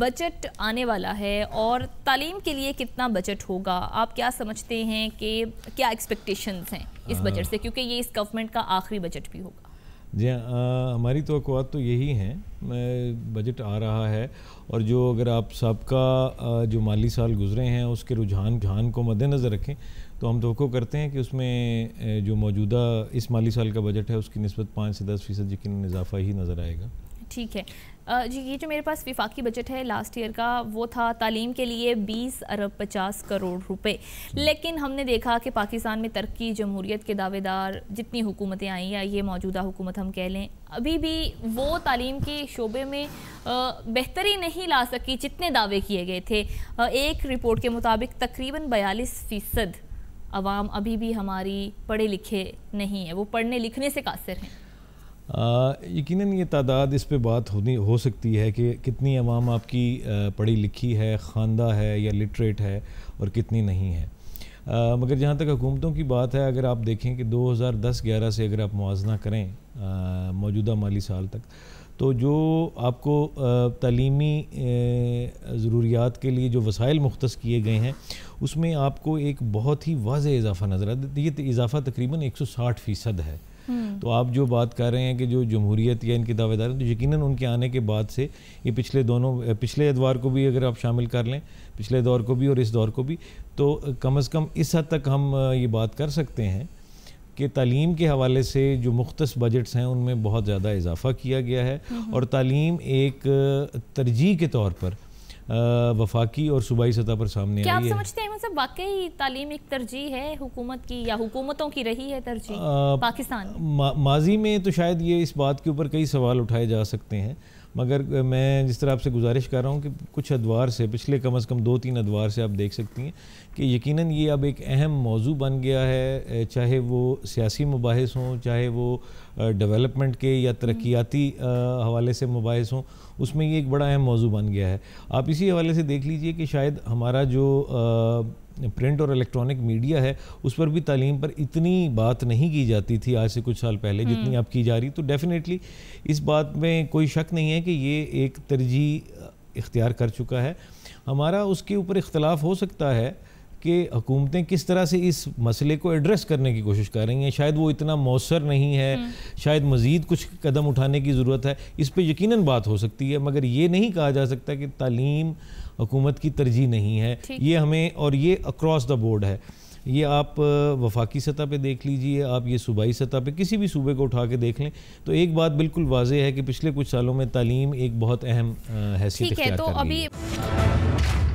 Budget आने वाला है और तालीम के लिए कितना बजट होगा आप क्या समझते हैं कि क्या एक्सपेक्टेशंस हैं इस हाँ। बजट से क्योंकि ये इस गवर्नमेंट का आखिरी बजट भी होगा जी हाँ हमारी तो तो यही हैं बजट आ रहा है और जो अगर आप सबका जो माली साल गुजरे हैं उसके रुझान रुझान को मद्देनज़र रखें तो हम तो करते हैं कि उसमें जो मौजूदा इस माली साल का बजट है उसकी नस्बत पाँच से दस फ़ीसद यकीन इजाफा ही नज़र आएगा ठीक है जी ये जो मेरे पास विफाकी बजट है लास्ट ईयर का वो था तालीम के लिए 20 अरब 50 करोड़ रुपए लेकिन हमने देखा कि पाकिस्तान में तरक्की जमहूरीत के दावेदार जितनी हुकूमतें आई या ये मौजूदा हुकूमत हम कह लें अभी भी वो तालीम के शोबे में बेहतरी नहीं ला सकी जितने दावे किए गए थे एक रिपोर्ट के मुताबिक तकरीबन बयालीस फ़ीसद आवाम अभी भी हमारी पढ़े लिखे नहीं है वो पढ़ने लिखने से कासिर हैं यकीन ये तादाद इस पर बात होनी हो सकती है कि कितनी आवाम आपकी पढ़ी लिखी है खानदा है या लिटरेट है और कितनी नहीं है आ, मगर जहाँ तक हुकूमतों की बात है अगर आप देखें कि 2010-11 से अगर आप मुजना करें मौजूदा माली साल तक तो जो आपको तलीमी ज़रूरियात के लिए जो वसाइल मुख्त किए गए हैं उसमें आपको एक बहुत ही वाज इजाफा नज़र आता ये इजाफा तकरीबन 160 फ़ीसद है हम्म। तो आप जो बात कर रहे हैं कि जो जमहूरीत या इनके दावेदार हैं तो यकीन उनके आने के बाद से ये पिछले दोनों पिछले एतवार को भी अगर आप शामिल कर लें पिछले दौर को भी और इस दौर को भी तो कम अज़ कम इस हद तक हम ये बात कर सकते हैं कि तालीम के हवाले से जो मुख्त बजट्स हैं उनमें बहुत ज़्यादा इजाफा किया गया है हम्म। और तालीम एक तरजीह के तौर पर वफाकी और सूबाई सतह पर सामने क्या आई आप है। समझते हैं साहब वाकई तालीम एक तरजीह है हुकूमत की या हुकूमतों की रही है तरजीह पाकिस्तान मा, माजी में तो शायद ये इस बात के ऊपर कई सवाल उठाए जा सकते हैं मगर मैं जिस तरह आपसे गुजारिश कर रहा हूँ कि कुछ अदवार से पिछले कम अज़ कम दो तीन अदवार से आप देख सकती हैं कि यकीनन ये अब एक अहम मौजू बन गया है चाहे वो सियासी मुबास हों चाहे वो डेवलपमेंट के या तरक्याती हवाले से मुबास हों उसमें ये एक बड़ा अहम मौजू बन गया है आप इसी हवाले से देख लीजिए कि शायद हमारा जो प्रिंट और इलेक्ट्रॉनिक मीडिया है उस पर भी तालीम पर इतनी बात नहीं की जाती थी आज से कुछ साल पहले जितनी हम्म। अब की जा रही तो डेफ़िनेटली इस बात में कोई शक नहीं है कि ये एक तरजीह इख्तियार कर चुका है हमारा उसके ऊपर इख्तलाफ हो सकता है कि हुकूमतें किस तरह से इस मसले को एड्रेस करने की कोशिश कर रही हैं शायद वो इतना मौसर नहीं है हम्म। शायद मज़ीद कुछ कदम उठाने की ज़रूरत है इस पर यकीन बात हो सकती है मगर ये नहीं कहा जा सकता कि तालीम हुकूमत की तरजीह नहीं है ये हमें और ये अक्रॉस द बोर्ड है ये आप वफाकी सतह पे देख लीजिए आप ये सूबाई सतह पे किसी भी सूबे को उठा के देख लें तो एक बात बिल्कुल वाजह है कि पिछले कुछ सालों में तालीम एक बहुत अहम हैसियत है तो अभी